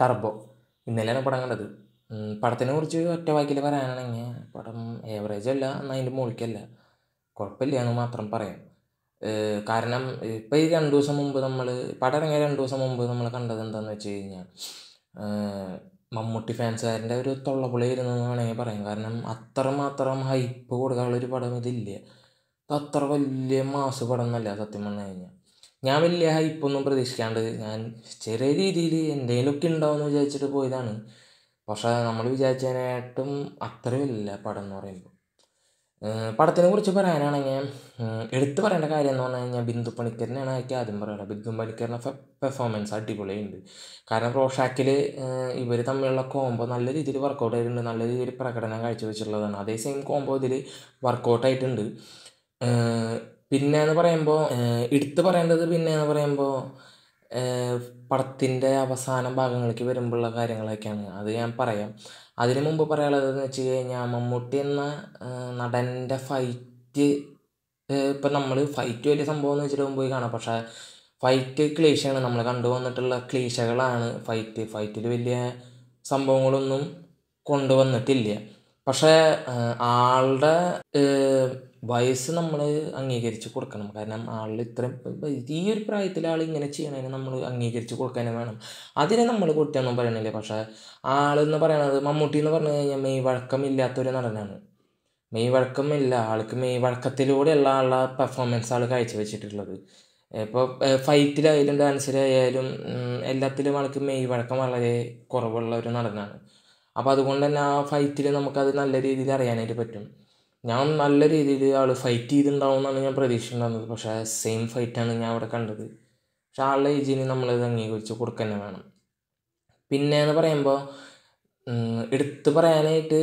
turbo ഇന്നലെയാണ് പടം കണ്ടത് പടത്തിനെ കുറിച്ച് ഒറ്റ വാക്കിൽ പറയാനാണെങ്കിൽ പടം ഏവറേജ് അല്ല എന്നാൽ അതിൻ്റെ മൂളിക്കല്ല കുഴപ്പമില്ല എന്ന് മാത്രം പറയാം കാരണം ഇപ്പം ഈ രണ്ട് ദിവസം മുമ്പ് നമ്മൾ പടം ഇറങ്ങിയ രണ്ട് ദിവസം മുമ്പ് നമ്മൾ കണ്ടത് എന്താണെന്ന് വെച്ച് കഴിഞ്ഞാൽ മമ്മൂട്ടി ഫാൻസുകാരൻ്റെ ഒരു തൊള്ളപുളിയായിരുന്നു എന്ന് വേണമെങ്കിൽ പറയാം കാരണം അത്രമാത്രം ഹൈപ്പ് കൊടുക്കാനുള്ളൊരു പടം ഇതില്ല അത്ര വലിയ മാസ് പടം എന്നല്ല സത്യം പറഞ്ഞു കഴിഞ്ഞാൽ ഞാൻ വലിയ ഹൈപ്പൊന്നും പ്രതീക്ഷിക്കാണ്ട് ഞാൻ ചെറിയ രീതിയിൽ എന്തെങ്കിലുമൊക്കെ ഉണ്ടാവുമെന്ന് വിചാരിച്ചിട്ട് പോയതാണ് പക്ഷേ നമ്മൾ വിചാരിച്ചതിനായിട്ടും അത്രയുമില്ല പടം എന്ന് പറയുമ്പോൾ പടത്തിനെ കുറിച്ച് പറയാനാണെങ്കിൽ എടുത്തു പറയേണ്ട കാര്യം എന്ന് പറഞ്ഞു കഴിഞ്ഞാൽ ബിന്ദു പണിക്കരനാണ് എനിക്ക് ആദ്യം പറയുന്നത് ബിന്ദു പണിക്കറിൻ്റെ പെർഫോമൻസ് അടിപൊളിയുണ്ട് കാരണം റോഷാക്കിൽ ഇവർ തമ്മിലുള്ള കോംബോ നല്ല രീതിയിൽ വർക്കൗട്ട് ആയിട്ടുണ്ട് നല്ല രീതിയിൽ പ്രകടനം കാഴ്ചവെച്ചിട്ടുള്ളതാണ് അതേ സെയിം കോംബോ ഇതിൽ വർക്കൗട്ട് ആയിട്ടുണ്ട് പിന്നെ എന്ന് പറയുമ്പോൾ എടുത്തു പറയേണ്ടത് പിന്നെ എന്ന് പറയുമ്പോൾ പടത്തിൻ്റെ അവസാന ഭാഗങ്ങളിലേക്ക് വരുമ്പോഴുള്ള കാര്യങ്ങളൊക്കെയാണ് അത് ഞാൻ പറയാം അതിന് മുമ്പ് എന്ന് വെച്ച് കഴിഞ്ഞാൽ മമ്മൂട്ടി എന്ന നടൻ്റെ ഫൈറ്റ് ഇപ്പം നമ്മൾ ഫൈറ്റ് വലിയ സംഭവം എന്ന് വെച്ചിട്ട് മുമ്പ് പോയി കാണാം പക്ഷേ ഫൈറ്റ് ക്ലീശയാണ് നമ്മൾ കണ്ടുവന്നിട്ടുള്ള ക്ലീശകളാണ് ഫൈറ്റ് ഫൈറ്റിൽ വലിയ സംഭവങ്ങളൊന്നും കൊണ്ടുവന്നിട്ടില്ല പക്ഷേ ആളുടെ വയസ്സ് നമ്മൾ അംഗീകരിച്ച് കൊടുക്കണം കാരണം ആളിൽ ഇത്രയും ഈ ഒരു പ്രായത്തിൽ ആൾ ഇങ്ങനെ ചെയ്യണതിനെ നമ്മൾ അംഗീകരിച്ച് കൊടുക്കാനും വേണം അതിനെ നമ്മൾ കുറ്റമൊന്നും പറയണില്ല പക്ഷേ ആളെന്ന് പറയണത് മമ്മൂട്ടി എന്ന് പറഞ്ഞു കഴിഞ്ഞാൽ മെയ് വഴക്കമില്ലാത്തൊരു നടനാണ് മെയ് വഴക്കമില്ല ആൾക്ക് മെയ് വഴക്കത്തിലൂടെയുള്ള ആളുടെ പെർഫോമൻസ് ആൾ കാഴ്ചവെച്ചിട്ടുള്ളത് ഇപ്പോൾ ഫൈറ്റിലായാലും ഡാൻസിലായാലും എല്ലാത്തിലും ആൾക്ക് മെയ് വഴക്കം വളരെ കുറവുള്ള ഒരു നടനാണ് അപ്പോൾ അതുകൊണ്ട് തന്നെ ആ ഫൈറ്റിൽ നമുക്കത് നല്ല രീതിയിൽ അറിയാനായിട്ട് പറ്റും ഞാൻ നല്ല രീതിയിൽ ആൾ ഫൈറ്റ് ചെയ്തിട്ടുണ്ടാവും എന്നാണ് ഞാൻ പ്രതീക്ഷിച്ചിട്ടുണ്ടായിരുന്നത് പക്ഷേ സെയിം ഫൈറ്റാണ് ഞാൻ അവിടെ കണ്ടത് പക്ഷെ ആളുടെ ഏജിന് നമ്മളിത് അംഗീകരിച്ച് കൊടുക്കുക വേണം പിന്നെ എന്ന് പറയുമ്പോൾ എടുത്തു പറയാനായിട്ട്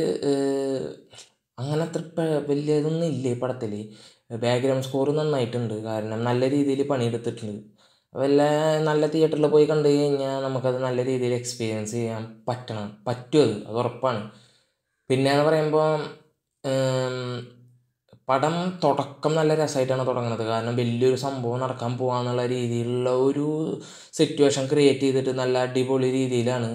അങ്ങനെ അത്ര വലിയതൊന്നും ഇല്ല ഈ പടത്തിൽ ബാക്ക്ഗ്രൗണ്ട് സ്കോർ നന്നായിട്ടുണ്ട് കാരണം നല്ല രീതിയിൽ പണിയെടുത്തിട്ടുണ്ട് വല്ല നല്ല തിയേറ്ററിൽ പോയി കണ്ടു കഴിഞ്ഞാൽ നമുക്കത് നല്ല രീതിയിൽ എക്സ്പീരിയൻസ് ചെയ്യാൻ പറ്റണം പറ്റും അത് അത് ഉറപ്പാണ് പിന്നെ എന്ന് പറയുമ്പോൾ പടം തുടക്കം നല്ല രസമായിട്ടാണ് തുടങ്ങുന്നത് കാരണം വലിയൊരു സംഭവം നടക്കാൻ പോവാന്നുള്ള രീതിയിലുള്ള ഒരു സിറ്റുവേഷൻ ക്രിയേറ്റ് ചെയ്തിട്ട് നല്ല അടിപൊളി രീതിയിലാണ്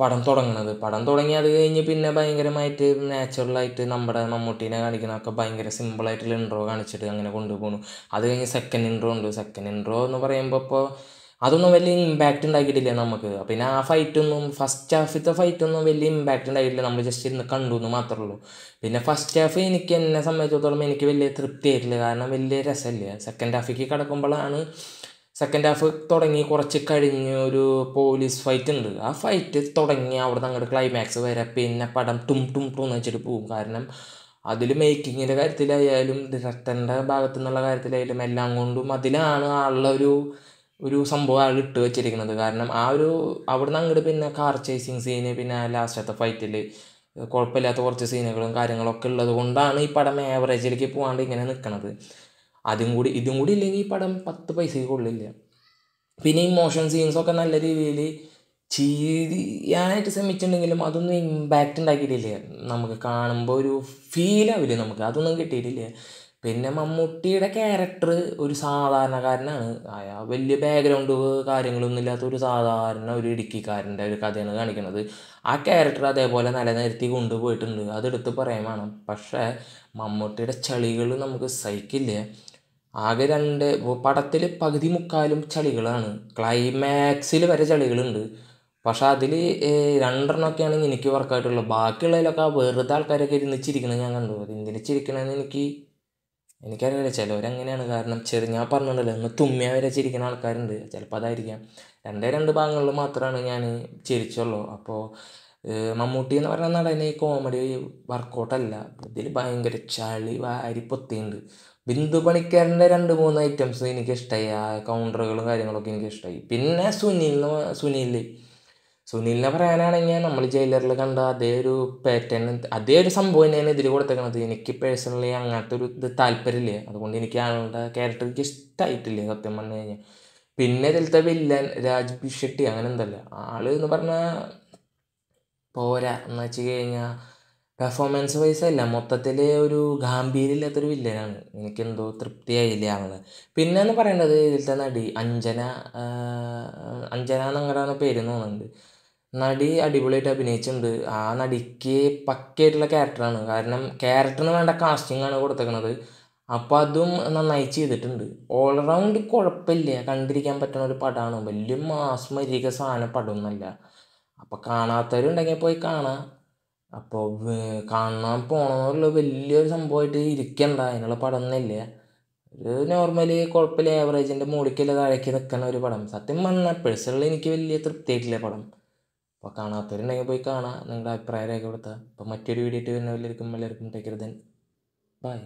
പടം തുടങ്ങുന്നത് പടം തുടങ്ങി അത് കഴിഞ്ഞ് പിന്നെ ഭയങ്കരമായിട്ട് നാച്ചുറലായിട്ട് നമ്മുടെ മമ്മൂട്ടീനെ കാണിക്കണമൊക്കെ ഭയങ്കര സിമ്പിളായിട്ടുള്ള ഇൻട്രോ കാണിച്ചിട്ട് അങ്ങനെ കൊണ്ടുപോകണു അത് കഴിഞ്ഞ് സെക്കൻഡ് ഇൻട്രോ ഉണ്ട് സെക്കൻഡ് ഇൻട്രോ എന്ന് പറയുമ്പോൾ ഇപ്പോൾ അതൊന്നും വലിയ ഇമ്പാക്റ്റ് ഉണ്ടാക്കിയിട്ടില്ല നമുക്ക് പിന്നെ ആ ഫൈറ്റൊന്നും ഫസ്റ്റ് ഹാഫിലത്തെ ഫൈറ്റൊന്നും വലിയ ഇമ്പാക്റ്റ് ഉണ്ടായിട്ടില്ല നമ്മൾ ജസ്റ്റ് ഇരുന്ന് കണ്ടു എന്ന് മാത്രമേ ഉള്ളൂ പിന്നെ ഫസ്റ്റ് ഹാഫ് എനിക്ക് എന്നെ സംബന്ധിച്ചിടത്തോളം എനിക്ക് വലിയ ആയിട്ടില്ല കാരണം വലിയ രസമില്ല സെക്കൻഡ് ഹാഫിലേക്ക് കിടക്കുമ്പോഴാണ് സെക്കൻഡ് ഹാഫ് തുടങ്ങി കുറച്ച് കഴിഞ്ഞ് ഒരു പോലീസ് ഫൈറ്റ് ഉണ്ട് ആ ഫൈറ്റ് തുടങ്ങി അവിടെ നിന്ന് അങ്ങോട്ട് ക്ലൈമാക്സ് വരെ പിന്നെ പടം ടും ടും ടും എന്ന് വെച്ചിട്ട് പോകും കാരണം അതിൽ മേക്കിങ്ങിൻ്റെ കാര്യത്തിലായാലും ഡിറക്ടറിൻ്റെ ഭാഗത്തു നിന്നുള്ള കാര്യത്തിലായാലും എല്ലാം കൊണ്ടും അതിലാണ് ആളുള്ള ഒരു ഒരു സംഭവം ഇട്ട് വെച്ചിരിക്കുന്നത് കാരണം ആ ഒരു അവിടുന്ന് അങ്ങോട്ട് പിന്നെ കാർ ചേസിങ് സീന് പിന്നെ ലാസ്റ്റത്തെ ഫൈറ്റിൽ കുഴപ്പമില്ലാത്ത കുറച്ച് സീനുകളും കാര്യങ്ങളൊക്കെ ഉള്ളത് കൊണ്ടാണ് ഈ പടം ആവറേജിലേക്ക് പോകാണ്ട് ഇങ്ങനെ നിൽക്കുന്നത് അതും കൂടി ഇതും കൂടി ഇല്ലെങ്കിൽ ഈ പടം പത്ത് പൈസയ്ക്ക് കൊള്ളില്ല പിന്നെ ഇമോഷൻ സീൻസൊക്കെ നല്ല രീതിയിൽ ചെയ്യാനായിട്ട് ശ്രമിച്ചിട്ടുണ്ടെങ്കിലും അതൊന്നും ഇമ്പാക്റ്റ് ഉണ്ടാക്കിയിട്ടില്ല നമുക്ക് കാണുമ്പോൾ ഒരു ഫീലാവില്ലേ നമുക്ക് അതൊന്നും കിട്ടിയിട്ടില്ല പിന്നെ മമ്മൂട്ടിയുടെ ക്യാരക്ടർ ഒരു സാധാരണക്കാരനാണ് അയാൾ വലിയ ബാക്ക്ഗ്രൗണ്ട് കാര്യങ്ങളൊന്നും ഇല്ലാത്ത ഒരു സാധാരണ ഒരു ഇടുക്കിക്കാരൻ്റെ ഒരു കഥയാണ് കാണിക്കുന്നത് ആ ക്യാരക്ടർ അതേപോലെ നിലനിർത്തി കൊണ്ടുപോയിട്ടുണ്ട് അതെടുത്ത് പറയാൻ വേണം പക്ഷേ മമ്മൂട്ടിയുടെ ചളികൾ നമുക്ക് സഹിക്കില്ല ആകെ രണ്ട് പടത്തിൽ പകുതി മുക്കാലും ചളികളാണ് ക്ലൈമാക്സിൽ വരെ ചളികളുണ്ട് പക്ഷെ അതിൽ രണ്ടെണ്ണമൊക്കെയാണ് എനിക്ക് വർക്കായിട്ടുള്ളത് ബാക്കിയുള്ളതിലൊക്കെ വെറുതെ ആൾക്കാരൊക്കെ ഇരുന്ന് ചിരിക്കണത് ഞാൻ കണ്ടു അത് എന്തിനു ചിരിക്കണമെന്ന് എനിക്ക് എനിക്കറിയില്ല ചിലവരങ്ങനെയാണ് കാരണം ചെറു ഞാൻ പറഞ്ഞിട്ടുണ്ടല്ലോ ഒന്ന് തുമ്മിയാ വരെ ചിരിക്കുന്ന ആൾക്കാരുണ്ട് ചിലപ്പോൾ അതായിരിക്കാം രണ്ടേ രണ്ട് ഭാഗങ്ങളിൽ മാത്രമാണ് ഞാൻ ചിരിച്ചുള്ളൂ അപ്പോൾ മമ്മൂട്ടി എന്ന് പറയുന്ന നടന് ഈ കോമഡി വർക്കൗട്ടല്ല ഇതിൽ ഭയങ്കര ചളി വാരി പൊത്തിയുണ്ട് ബിന്ദു പണിക്കാരൻ്റെ രണ്ട് മൂന്ന് ഐറ്റംസ് എനിക്കിഷ്ടമായി ആ കൗണ്ടറുകളും കാര്യങ്ങളൊക്കെ എനിക്കിഷ്ടമായി പിന്നെ സുനിൽ സുനിൽ സുനിലിനെ പറയാനാണെങ്കിൽ നമ്മൾ ജയിലറിൽ കണ്ട അതേ ഒരു പാറ്റേൺ അതേ ഒരു സംഭവം തന്നെയാണ് ഇതിൽ കൊടുത്തേക്കണത് എനിക്ക് പേഴ്സണലി അങ്ങനത്തെ ഒരു ഇത് താല്പര്യമില്ല അതുകൊണ്ട് എനിക്ക് ആളുടെ ക്യാരക്ടർ എനിക്ക് സത്യം പറഞ്ഞു കഴിഞ്ഞാൽ പിന്നെ ഇതിലത്തെ വില്ലൻ രാജ് ഷെട്ടി അങ്ങനെ എന്തല്ല ആള് എന്ന് പറഞ്ഞാൽ പോരാ എന്ന് വെച്ച് കഴിഞ്ഞാൽ പെർഫോമൻസ് വൈസ് അല്ല മൊത്തത്തിൽ ഒരു ഗാംഭീര്യമില്ലാത്തൊരു വില്ലനാണ് എനിക്കെന്തോ തൃപ്തിയായില്ല ആള് പിന്നെ എന്ന് പറയേണ്ടത് ഇതിലത്തെ നടി അഞ്ജന അഞ്ജന എന്നങ്ങടാണ് പേര് തോന്നുന്നുണ്ട് നടി അടിപൊളിയായിട്ട് അഭിനയിച്ചിട്ടുണ്ട് ആ നടിക്ക് പക്കയായിട്ടുള്ള ക്യാരക്ടറാണ് കാരണം ക്യാരക്ടറിന് വേണ്ട കാസ്റ്റിംഗാണ് കൊടുത്തേക്കണത് അപ്പോൾ അതും നന്നായി ചെയ്തിട്ടുണ്ട് ഓൾ റൗണ്ട് കുഴപ്പമില്ല കണ്ടിരിക്കാൻ പറ്റുന്ന ഒരു പടമാണ് വലിയ മാസ് മരിക പടം ഒന്നല്ല അപ്പോൾ കാണാത്തവരുണ്ടെങ്കിൽ പോയി കാണാം അപ്പോൾ കാണാൻ പോകണമെന്നുള്ള വലിയൊരു സംഭവമായിട്ട് ഇരിക്കണ്ട അതിനുള്ള ഒന്നുമില്ല ഒരു നോർമലി കുഴപ്പമില്ല ആവറേജിൻ്റെ മൂളിക്കല്ല താഴേക്ക് നിൽക്കുന്ന ഒരു പടം സത്യം പറഞ്ഞാൽ പേഴ്സണലി എനിക്ക് വലിയ തൃപ്തിയായിട്ടില്ല പടം അപ്പോൾ കാണാത്തവരുണ്ടെങ്കിൽ പോയി കാണാം നിങ്ങളുടെ അഭിപ്രായം രേഖപ്പെടുത്താം അപ്പോൾ മറ്റൊരു വീഡിയോ ആയിട്ട് വരുന്നവരിലേക്കും എല്ലാവർക്കും ടേക്ക് കെയർ ദെൻ ബൈ